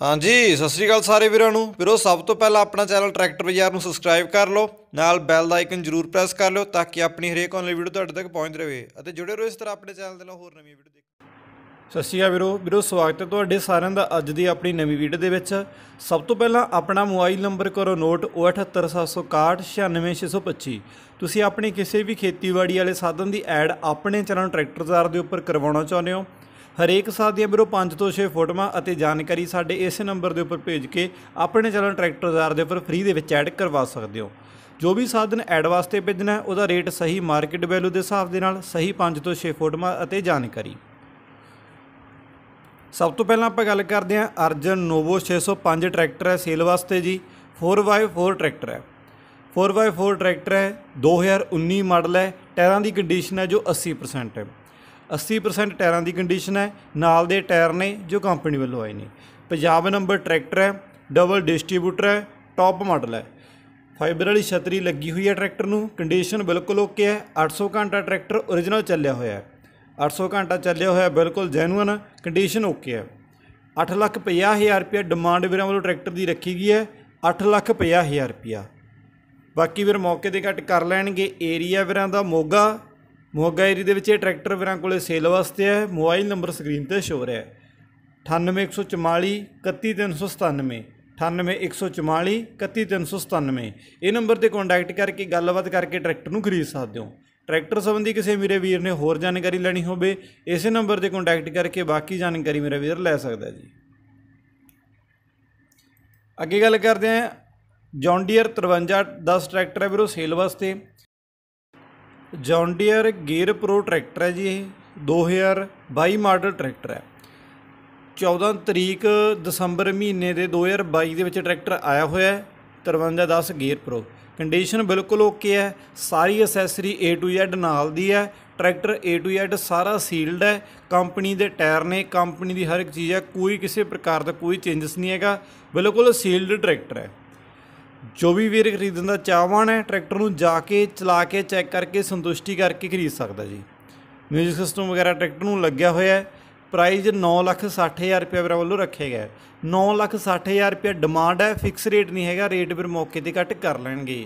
ਹਾਂਜੀ ਸਤਿ ਸ੍ਰੀ ਅਕਾਲ ਸਾਰੇ ਵੀਰਾਂ ਨੂੰ ਵੀਰੋ ਸਭ ਤੋਂ ਪਹਿਲਾਂ ਆਪਣਾ ਚੈਨਲ ਟਰੈਕਟਰ ਬਾਜ਼ਾਰ ਨੂੰ ਸਬਸਕ੍ਰਾਈਬ ਕਰ ਲਓ ਨਾਲ ਬੈਲ ਦਾ ਆਈਕਨ ਜ਼ਰੂਰ ਪ੍ਰੈਸ ਕਰ ਲਓ ਤਾਂ ਕਿ ਆਪਣੀ ਹਰੇਕ ਆਨਲਾਈਨ ਵੀਡੀਓ ਤੁਹਾਡੇ ਤੱਕ ਪਹੁੰਚਦੀ ਰਵੇ ਅਤੇ ਜੁੜੇ ਰਹੋ ਇਸ ਤਰ੍ਹਾਂ ਆਪਣੇ ਚੈਨਲ ਦੇ ਨਾਲ ਹੋਰ ਨਵੀਆਂ ਵੀਡੀਓ ਦੇਖ ਸਤਿ ਸ੍ਰੀ ਅਕਾਲ ਵੀਰੋ ਵੀਰੋ ਸਵਾਗਤ ਹੈ ਤੁਹਾਡੇ ਸਾਰਿਆਂ ਦਾ ਅੱਜ ਦੀ ਆਪਣੀ ਨਵੀਂ ਵੀਡੀਓ ਦੇ ਵਿੱਚ ਸਭ ਤੋਂ ਪਹਿਲਾਂ ਆਪਣਾ ਮੋਬਾਈਲ ਨੰਬਰ ਕਰੋ ਨੋਟ 07871696625 ਤੁਸੀਂ ਆਪਣੀ ਕਿਸੇ ਵੀ ਖੇਤੀਬਾੜੀ ਵਾਲੇ ਸਾਧਨ ਦੀ ਐਡ ਆਪਣੇ ਚੈਨਲ ਟਰੈਕਟਰ ਬਾਜ਼ਾਰ ਦੇ ਉੱਪਰ ਕਰਵਾਉਣਾ ਚਾਹੁੰਦੇ ਹੋ ਹਰੇਕ ਸਾਲ ਦੀਆਂ ਵੀਰੋ 5 ਤੋਂ 6 ਫੋਟੋਆਂ ਅਤੇ ਜਾਣਕਾਰੀ ਸਾਡੇ ਇਸੇ ਨੰਬਰ ਦੇ ਉੱਪਰ ਭੇਜ ਕੇ ਆਪਣੇ ਚੈਨਲ ਟਰੈਕਟਰ ਬਾਜ਼ਾਰ ਦੇ ਉੱਪਰ ਫ੍ਰੀ ਦੇ ਵਿੱਚ ਐਡ ਕਰਵਾ ਸਕਦੇ ਹੋ ਜੋ ਵੀ ਸਾਧਨ ਐਡ ਵਾਸਤੇ ਭੇਜਣਾ ਉਹਦਾ ਰੇਟ ਸਹੀ ਮਾਰਕੀਟ ਵੈਲਿਊ ਦੇ ਹਿਸਾਬ ਦੇ ਨਾਲ ਸਹੀ 5 ਤੋਂ 6 ਫੋਟੋਆਂ ਅਤੇ ਜਾਣਕਾਰੀ ਸਭ ਤੋਂ ਪਹਿਲਾਂ ਆਪਾਂ ਗੱਲ ਕਰਦੇ ਹਾਂ ਅਰਜਨ ਨੋਵੋ 605 ਟਰੈਕਟਰ ਹੈ ਸੇਲ ਵਾਸਤੇ ਜੀ 4x4 ਟਰੈਕਟਰ ਹੈ 4x4 ਟਰੈਕਟਰ ਹੈ 2019 ਮਾਡਲ ਹੈ ਟਾਇਰਾਂ ਦੀ ਕੰਡੀਸ਼ਨ ਹੈ ਜੋ 80% ਹੈ 80% ਟਾਇਰਾਂ ਦੀ ਕੰਡੀਸ਼ਨ ਹੈ ਨਾਲ ਦੇ ਟਾਇਰ ਨੇ ਜੋ ਕੰਪਨੀ ਵੱਲੋਂ ਆਏ ਨੇ ਪੰਜਾਬ ਨੰਬਰ ਟਰੈਕਟਰ ਹੈ ਡਬਲ ਡਿਸਟ੍ਰੀਬਿਊਟਰ ਹੈ ਟੌਪ ਮਾਡਲ ਹੈ ਫਾਈਬਰ ਵਾਲੀ ਛਤਰੀ ਲੱਗੀ ਹੋਈ ਹੈ ਟਰੈਕਟਰ ਨੂੰ ਕੰਡੀਸ਼ਨ ਬਿਲਕੁਲ ਓਕੇ ਹੈ 800 ਘੰਟਾ ਟਰੈਕਟਰ origignal ਚੱਲਿਆ ਹੋਇਆ ਹੈ 800 ਘੰਟਾ ਚੱਲਿਆ ਹੋਇਆ ਬਿਲਕੁਲ ਜੈਨੂਇਨ ਕੰਡੀਸ਼ਨ ਓਕੇ ਹੈ 8 ਲੱਖ 50 ਹਜ਼ਾਰ ਰੁਪਏ ਡਿਮਾਂਡ ਵੀਰਾਂ ਵੱਲੋਂ ਟਰੈਕਟਰ ਦੀ ਰੱਖੀ ਗਈ ਹੈ 8 ਲੱਖ 50 ਹਜ਼ਾਰ ਰੁਪਿਆ ਬਾਕੀ ਵੀਰ ਮੌਕੇ ਦੇ ਘੱਟ ਕਰ ਲੈਣਗੇ ਏਰੀਆ ਵੀਰਾਂ ਦਾ ਮੋਗਾ ਮੋਗਾ ਏਰੀ ਦੇ ਵਿੱਚ ਇਹ ਟਰੈਕਟਰ ਵੀਰਾਂ ਕੋਲੇ ਸੇਲ ਵਾਸਤੇ ਹੈ ਮੋਬਾਈਲ ਨੰਬਰ ਸਕਰੀਨ ਤੇ ਸ਼ੋ ਰਿਹਾ ਹੈ 98144 31397 98144 31397 ਇਹ ਨੰਬਰ ਤੇ ਕੰਟੈਕਟ ਕਰਕੇ ਗੱਲਬਾਤ ਕਰਕੇ ਟਰੈਕਟਰ ਨੂੰ ਖਰੀਦ ਸਕਦੇ ਹੋ ਟਰੈਕਟਰ ਸੰਬੰਧੀ ਕਿਸੇ ਮੇਰੇ ਵੀਰ ਨੇ ਹੋਰ ਜਾਣਕਾਰੀ ਲੈਣੀ ਹੋਵੇ ਇਸੇ ਨੰਬਰ ਤੇ ਕੰਟੈਕਟ ਕਰਕੇ ਬਾਕੀ ਜਾਣਕਾਰੀ ਮੇਰੇ ਵੀਰ ਲੈ ਸਕਦਾ ਜੀ ਅੱਗੇ ਗੱਲ ਕਰਦੇ ਹਾਂ ਜੌਂਡੀਅਰ 53 5310 ਟਰੈਕਟਰ ਹੈ ਵੀਰੋ ਸੇਲ ਵਾਸਤੇ John Deere gear pro tractor ਹੈ ਜੀ ਇਹ 2022 ਮਾਡਲ ਟਰੈਕਟਰ ਹੈ 14 ਤਰੀਕ ਦਸੰਬਰ ਮਹੀਨੇ ਦੇ 2022 ਦੇ ਵਿੱਚ ਟਰੈਕਟਰ ਆਇਆ ਹੋਇਆ ਹੈ 5310 ਗੇਅਰ ਪ੍ਰੋ ਕੰਡੀਸ਼ਨ ਬਿਲਕੁਲ ਓਕੇ ਹੈ ਸਾਰੀ ਅਸੈਸਰੀ A to Z ਨਾਲ ਦੀ ਹੈ ਟਰੈਕਟਰ A to Z ਸਾਰਾ ਸੀਲਡ ਹੈ ਕੰਪਨੀ ਦੇ ਟਾਇਰ ਨੇ ਕੰਪਨੀ ਦੀ ਹਰ ਇੱਕ ਚੀਜ਼ ਹੈ ਕੋਈ ਕਿਸੇ ਪ੍ਰਕਾਰ ਦਾ ਕੋਈ ਚੇਂਜਸ ਨਹੀਂ ਹੈਗਾ ਬਿਲਕੁਲ ਸੀਲਡ ਟਰੈਕਟਰ ਹੈ ਜੋ ਵੀ ਵੀਰ ਖਰੀਦਣ ਦਾ ਚਾਹਵਾਨ ਹੈ ਟਰੈਕਟਰ ਨੂੰ ਜਾ ਕੇ ਚਲਾ ਕੇ ਚੈੱਕ ਕਰਕੇ ਸੰਤੁਸ਼ਟੀ ਕਰਕੇ ਖਰੀਦ ਸਕਦਾ ਜੀ ਮਿਊਜ਼ਿਕ ਸਿਸਟਮ ਵਗੈਰਾ ਟਰੈਕਟਰ ਨੂੰ ਲੱਗਿਆ ਹੋਇਆ ਹੈ ਪ੍ਰਾਈਸ 960000 ਰੁਪਏ ਵੀਰਾਂ ਵੱਲੋਂ ਰੱਖਿਆ ਗਿਆ 960000 ਰੁਪਏ ਡਿਮਾਂਡ ਹੈ ਫਿਕਸ ਰੇਟ ਨਹੀਂ ਹੈਗਾ ਰੇਟ ਵੀਰ ਮੌਕੇ ਤੇ ਘੱਟ ਕਰ ਲੈਣਗੇ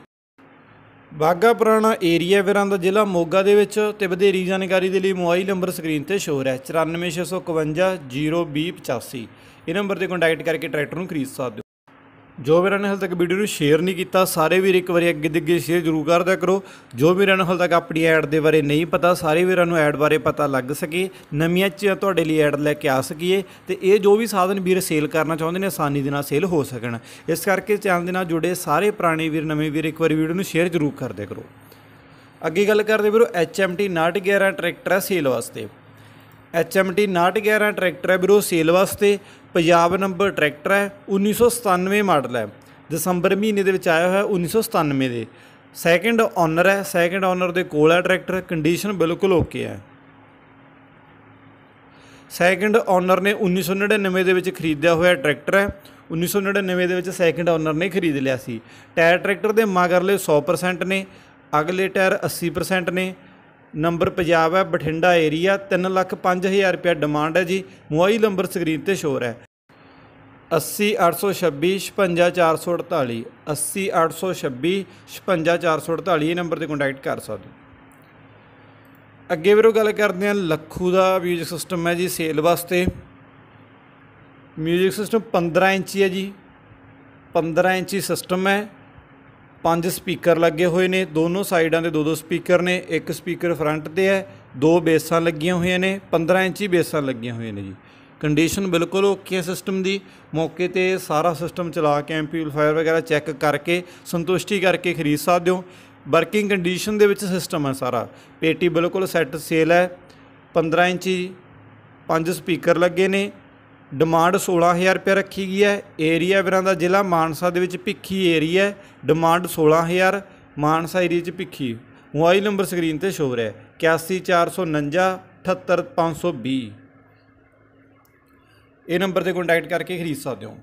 ਬਾਗਾ ਪੁਰਾਣਾ ਏਰੀਆ ਵੀਰਾਂ ਦਾ ਜ਼ਿਲ੍ਹਾ ਮੋਗਾ ਦੇ ਵਿੱਚ ਤੇ ਵਧੇਰੀ ਜਾਣਕਾਰੀ ਦੇ ਲਈ ਮੋਬਾਈਲ ਨੰਬਰ ਸਕਰੀਨ ਤੇ ਰਿਹਾ ਹੈ 9465502085 ਇਹ ਨੰਬਰ ਤੇ ਕੰਟੈਕਟ ਕਰਕੇ ਟਰੈਕਟਰ ਨੂੰ ਖਰੀਦ ਸਕਦੇ ਹੋ ਜੋ ਵੀਰਾਂ ਨੇ ਹਾਲ ਤੱਕ ਵੀਡੀਓ ਨੂੰ ਸ਼ੇਅਰ ਨਹੀਂ ਕੀਤਾ ਸਾਰੇ ਵੀਰ ਇੱਕ ਵਾਰੀ ਅੱਗੇ ਦਿੱਗੇ ਸ਼ੇਅਰ ਜ਼ਰੂਰ ਕਰ ਦਿਆ ਕਰੋ ਜੋ ਵੀਰਾਂ ਨੂੰ ਹਾਲ ਤੱਕ ਆਪਣੀ ਐਡ ਦੇ ਬਾਰੇ ਨਹੀਂ ਪਤਾ ਸਾਰੇ ਵੀਰਾਂ ਨੂੰ ਐਡ ਬਾਰੇ ਪਤਾ ਲੱਗ ਸਕੇ ਨਵੀਆਂ ਚ ਤੁਹਾਡੇ ਲਈ ਐਡ ਲੈ ਕੇ ਆ ਸਕੀਏ ਤੇ ਇਹ ਜੋ ਵੀ ਸਾਧਨ ਵੀਰ ਸੇਲ ਕਰਨਾ ਚਾਹੁੰਦੇ ਨੇ ਆਸਾਨੀ ਦੇ ਨਾਲ ਸੇਲ ਹੋ ਸਕਣ ਇਸ ਕਰਕੇ ਚੈਨਲ ਦੇ ਨਾਲ ਜੁੜੇ ਸਾਰੇ ਪੁਰਾਣੇ ਵੀਰ ਨਵੇਂ ਵੀਰ ਇੱਕ ਵਾਰੀ ਵੀਡੀਓ ਨੂੰ ਸ਼ੇਅਰ ਜ਼ਰੂਰ ਕਰ ਦਿਆ ਕਰੋ ਅੱਗੇ ਗੱਲ ਕਰਦੇ ਵੀਰੋ HMT 911 ਟਰੈਕਟਰ ਸੇਲ ਵਾਸਤੇ ਐਚਐਮਟੀ 9011 ਟਰੈਕਟਰ ਹੈ ਵੀਰੋ ਸੇਲ ਵਾਸਤੇ ਪੰਜਾਬ ਨੰਬਰ ਟਰੈਕਟਰ ਹੈ 1997 ਮਾਡਲ ਹੈ ਦਸੰਬਰ ਮਹੀਨੇ ਦੇ ਵਿੱਚ ਆਇਆ ਹੋਇਆ 1997 ਦੇ ਸੈਕੰਡ ਓਨਰ ਹੈ ਸੈਕੰਡ ਓਨਰ ਦੇ ਕੋਲ ਹੈ ਟਰੈਕਟਰ ਕੰਡੀਸ਼ਨ ਬਿਲਕੁਲ ਓਕੇ ਹੈ ਸੈਕੰਡ ਓਨਰ ਨੇ 1999 ਦੇ ਵਿੱਚ ਖਰੀਦਿਆ ਹੋਇਆ ਟਰੈਕਟਰ ਹੈ 1999 ਦੇ ਵਿੱਚ ਸੈਕੰਡ ਓਨਰ ਨੇ ਖਰੀਦ ਲਿਆ ਸੀ ਟਾਇਰ ਟਰੈਕਟਰ ਦੇ ਮਗਰਲੇ 100% ਨੇ ਅਗਲੇ ਟਾਇਰ 80% ਨੇ ਨੰਬਰ ਪੰਜਾਬ ਹੈ ਬਠਿੰਡਾ ਏਰੀਆ 3 ਲੱਖ 5000 ਰੁਪਏ ਡਿਮਾਂਡ ਹੈ ਜੀ ਮੋਬਾਈਲ ਨੰਬਰ ਸਕਰੀਨ ਤੇ ਸ਼ੋਰ ਹੈ 80826 80826 ਇਹ ਨੰਬਰ ਤੇ ਕੰਟੈਕਟ ਕਰ ਸਕਦੇ ਅੱਗੇ ਵੀਰੋ ਗੱਲ ਕਰਦੇ ਹਾਂ ਲੱਖੂ ਦਾ ਮਿਊਜ਼ਿਕ ਸਿਸਟਮ ਹੈ ਜੀ ਸੇਲ ਵਾਸਤੇ ਮਿਊਜ਼ਿਕ ਸਿਸਟਮ 15 ਇੰਚੀ ਹੈ ਜੀ 15 ਇੰਚੀ ਸਿਸਟਮ ਹੈ ਪੰਜ ਸਪੀਕਰ ਲੱਗੇ ਹੋਏ ਨੇ ਦੋਨੋਂ ਸਾਈਡਾਂ ਦੇ ਦੋ ਦੋ ਸਪੀਕਰ ਨੇ ਇੱਕ ਸਪੀਕਰ ਫਰੰਟ ਤੇ ਹੈ ਦੋ ਬੇਸਾਂ ਲੱਗੀਆਂ ਹੋਈਆਂ ਨੇ 15 ਇੰਚੀ ਬੇਸਾਂ ਲੱਗੀਆਂ ਹੋਈਆਂ ਨੇ ਜੀ ਕੰਡੀਸ਼ਨ ਬਿਲਕੁਲ ਓਕੇ ਸਿਸਟਮ ਦੀ ਮੌਕੇ ਤੇ ਸਾਰਾ ਸਿਸਟਮ ਚਲਾ ਕੇ ਫਾਇਰ ਵਗੈਰਾ ਚੈੱਕ ਕਰਕੇ ਸੰਤੁਸ਼ਟੀ ਕਰਕੇ ਖਰੀਦ ਸਕਦੇ ਹੋ ਵਰਕਿੰਗ ਕੰਡੀਸ਼ਨ ਦੇ ਵਿੱਚ ਸਿਸਟਮ ਹੈ ਸਾਰਾ ਪੇਟੀ ਬਿਲਕੁਲ ਸੈੱਟ ਸੇਲ ਹੈ 15 ਇੰਚੀ ਪੰਜ ਸਪੀਕਰ ਲੱਗੇ ਨੇ ਡਿਮਾਂਡ 16000 ਰੁਪਏ ਰੱਖੀ ਗਈ ਹੈ ਏਰੀਆ ਵੀਰਾਂ ਦਾ ਜ਼ਿਲ੍ਹਾ ਮਾਨਸਾ ਦੇ ਵਿੱਚ ਭਿੱਖੀ ਏਰੀਆ ਹੈ ਡਿਮਾਂਡ 16000 ਮਾਨਸਾ ਏਰੀਆ 'ਚ ਭਿੱਖੀ ਮੋਬਾਈਲ ਨੰਬਰ ਸਕਰੀਨ ਤੇ ਸ਼ੋ ਰਿਹਾ 8149 78520 ਇਹ ਨੰਬਰ ਤੇ ਕੰਟੈਕਟ ਕਰਕੇ ਖਰੀਦ ਸਕਦੇ ਹੋ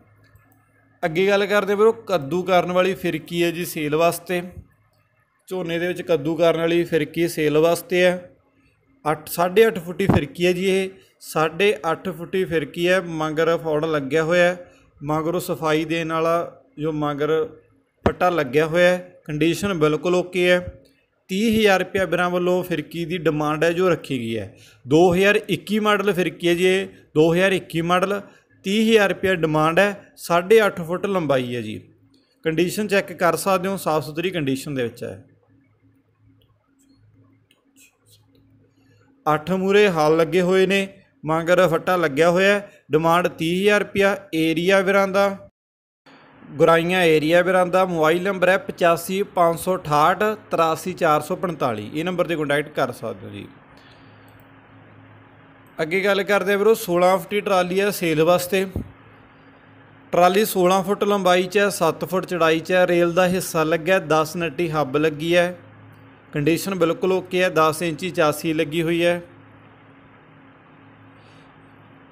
ਅੱਗੇ ਗੱਲ ਕਰਦੇ ਵੀਰੋ ਕੱਦੂ ਕਰਨ ਵਾਲੀ ਫਿਰਕੀ ਹੈ ਜੀ ਸੇਲ ਵਾਸਤੇ ਝੋਨੇ ਦੇ ਵਿੱਚ ਕੱਦੂ ਕਰਨ ਵਾਲੀ ਫਿਰਕੀ ਸੇਲ ਵਾਸਤੇ ਹੈ 8 8.5 ਫੁੱਟੀ ਫਿਰਕੀ ਹੈ ਜੀ ਇਹ 8.5 ਫੁੱਟੀ ਫਿਰਕੀ ਹੈ ਮੰਗਰ ਫੌੜ ਲੱਗਿਆ ਹੋਇਆ ਹੈ ਮਗਰੋਂ ਸਫਾਈ ਦੇਣ ਵਾਲਾ ਜੋ ਮਗਰ ਪੱਟਾ ਲੱਗਿਆ ਹੋਇਆ ਹੈ ਕੰਡੀਸ਼ਨ ਬਿਲਕੁਲ ਓਕੇ ਹੈ 30000 ਰੁਪਏ ਬਿਰਾਂ ਵੱਲੋਂ ਫਿਰਕੀ ਦੀ ਡਿਮਾਂਡ ਹੈ ਜੋ ਰੱਖੀ ਗਈ ਹੈ 2021 ਮਾਡਲ ਫਿਰਕੀ ਹੈ ਜੀ 2021 ਮਾਡਲ 30000 ਰੁਪਏ ਡਿਮਾਂਡ ਹੈ 8.5 ਫੁੱਟ ਲੰਬਾਈ ਹੈ ਜੀ ਕੰਡੀਸ਼ਨ ਚੈੱਕ ਕਰ ਸਕਦੇ ਹੋ ਸਾਫ ਸੁਥਰੀ ਕੰਡੀਸ਼ਨ ਦੇ ਵਿੱਚ ਹੈ ਅੱਠ ਮੂਰੇ ਹਾਲ ਲੱਗੇ ਹੋਏ ਨੇ ਮੰਗਰ ਫੱਟਾ ਲੱਗਿਆ ਹੋਇਆ ਡਿਮਾਂਡ 30000 ਰੁਪਿਆ ਏਰੀਆ ਵਿਰਾਂ ਦਾ ਗੁਰਾਈਆਂ ਏਰੀਆ ਵਿਰਾਂ ਦਾ ਮੋਬਾਈਲ ਨੰਬਰ ਹੈ 8556883445 ਇਹ ਨੰਬਰ ਤੇ ਕੰਟੈਕਟ ਕਰ ਸਕਦੇ ਹੋ ਜੀ ਅੱਗੇ ਗੱਲ ਕਰਦੇ ਆ ਵੀਰੋ 16 ਫੁੱਟੀ ਟਰਾਲੀ ਹੈ ਸੇਲ ਵਾਸਤੇ ਟਰਾਲੀ 16 ਫੁੱਟ ਲੰਬਾਈ 'ਚ ਹੈ 7 ਫੁੱਟ ਚੜਾਈ 'ਚ ਹੈ ਰੇਲ ਦਾ ਹਿੱਸਾ ਲੱਗਿਆ 10 ਨੱਟੀ ਹੱਬ ਲੱਗੀ ਹੈ ਕੰਡੀਸ਼ਨ ਬਿਲਕੁਲ ਓਕੇ ਹੈ 10 ਇੰਚੀ ਚਾਸੀ ਲੱਗੀ ਹੋਈ ਹੈ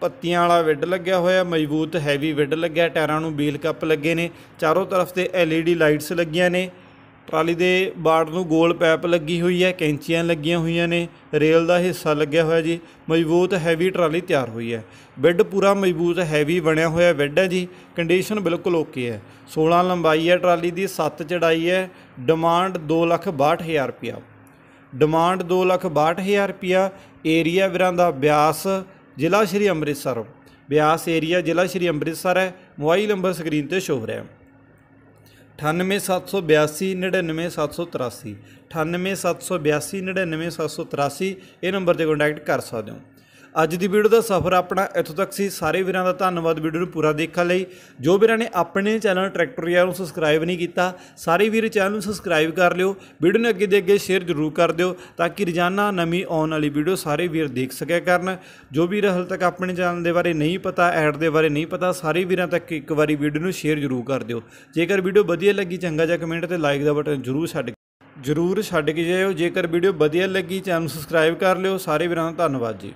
ਪੱਤੀਆਂ ਵਾਲਾ ਵਿੱਡ ਲੱਗਿਆ ਹੋਇਆ ਮਜ਼ਬੂਤ ਹੈਵੀ ਵਿੱਡ ਲੱਗਿਆ ਟਾਇਰਾਂ ਨੂੰ ਬੀਲ ਕੱਪ ਲੱਗੇ ਨੇ ਚਾਰੋਂ ਤਰਫ ਤੇ ਐਲਈਡੀ ਲਾਈਟਸ ਲੱਗੀਆਂ ਨੇ ਟਰਾਲੀ ਦੇ ਬਾਰਡ ਨੂੰ ਗੋਲ ਪੈਪ ਲੱਗੀ ਹੋਈ ਹੈ ਕੈਂਚੀਆਂ ਲੱਗੀਆਂ ਹੋਈਆਂ ਨੇ ਰੇਲ ਦਾ ਹਿੱਸਾ ਲੱਗਿਆ ਹੋਇਆ ਜੀ ਮਜ਼ਬੂਤ ਹੈਵੀ ਟਰਾਲੀ ਤਿਆਰ ਹੋਈ ਹੈ ਬੈੱਡ ਪੂਰਾ ਮਜ਼ਬੂਤ ਹੈਵੀ ਬਣਿਆ ਹੋਇਆ ਬੈੱਡ ਹੈ ਜੀ ਕੰਡੀਸ਼ਨ ਬਿਲਕੁਲ ਓਕੇ ਹੈ 16 ਲੰਬਾਈ ਹੈ ਟਰਾਲੀ ਦੀ 7 ਚੜਾਈ ਹੈ ਡਿਮਾਂਡ 262000 ਰੁਪਿਆ ਡਿਮਾਂਡ 262000 ਰੁਪਿਆ ਏਰੀਆ ਵਿਰਾਂ ਦਾ ਬਿਆਸ ਜ਼ਿਲ੍ਹਾ ਸ਼੍ਰੀ ਅੰਮ੍ਰਿਤਸਰ ਬਿਆਸ ਏਰੀਆ ਜ਼ਿਲ੍ਹਾ ਸ਼੍ਰੀ ਅੰਮ੍ਰਿਤਸਰ ਹੈ ਮੋਬਾਈਲ ਨੰਬਰ ਸਕਰੀਨ ਤੇ ਸ਼ੋ ਹੋ ਰਿਹਾ ਹੈ 98782 99783 98782 99783 ਇਹ ਨੰਬਰ ਤੇ ਕੰਟੈਕਟ ਕਰ ਸਕਦੇ ਹੋ ਅੱਜ ਦੀ ਵੀਡੀਓ ਦਾ ਸਫ਼ਰ ਆਪਣਾ ਇੱਥੋਂ ਤੱਕ ਸੀ ਸਾਰੇ ਵੀਰਾਂ ਦਾ ਧੰਨਵਾਦ ਵੀਡੀਓ ਨੂੰ ਪੂਰਾ ਦੇਖਣ ਲਈ ਜੋ ਵੀਰਾਂ ਨੇ ਆਪਣੇ ਚੈਨਲ ਟਰੈਕਟਰ ਯਾਰ ਨੂੰ ਸਬਸਕ੍ਰਾਈਬ ਨਹੀਂ ਕੀਤਾ ਸਾਰੇ ਵੀਰ ਚੈਨਲ ਨੂੰ ਸਬਸਕ੍ਰਾਈਬ ਕਰ ਲਿਓ ਵੀਡੀਓ ਨੂੰ ਅੱਗੇ ਦੇ ਅੱਗੇ ਸ਼ੇਅਰ ਜ਼ਰੂਰ ਕਰ ਦਿਓ ਤਾਂ ਕਿ ਰੋਜ਼ਾਨਾ ਨਵੀਂ ਆਉਣ ਵਾਲੀ ਵੀਡੀਓ ਸਾਰੇ ਵੀਰ ਦੇਖ ਸਕਿਆ ਕਰਨ ਜੋ ਵੀ ਹਲ ਤੱਕ ਆਪਣੇ ਚੈਨਲ ਦੇ ਬਾਰੇ ਨਹੀਂ ਪਤਾ ਐਡ ਦੇ ਬਾਰੇ ਨਹੀਂ ਪਤਾ ਸਾਰੇ ਵੀਰਾਂ ਤੱਕ ਇੱਕ ਵਾਰੀ ਵੀਡੀਓ ਨੂੰ ਸ਼ੇਅਰ ਜ਼ਰੂਰ ਕਰ ਦਿਓ ਜੇਕਰ ਵੀਡੀਓ ਵਧੀਆ ਲੱਗੀ ਚੰਗਾ ਜਿਹਾ ਕਮੈਂਟ ਤੇ ਲਾਈਕ ਦਾ ਬਟਨ ਜ਼ਰੂਰ ਛੱਡ ਜ਼ਰੂਰ ਛੱਡ ਕੇ ਜਾਇਓ ਜੇਕਰ ਵੀਡੀਓ ਵਧੀਆ ਲੱਗੀ ਚੈਨਲ ਸਬਸਕ੍ਰਾਈਬ ਕਰ ਲਿਓ ਸਾਰੇ ਵੀਰਾਂ ਦਾ ਧੰਨਵਾਦ ਜੀ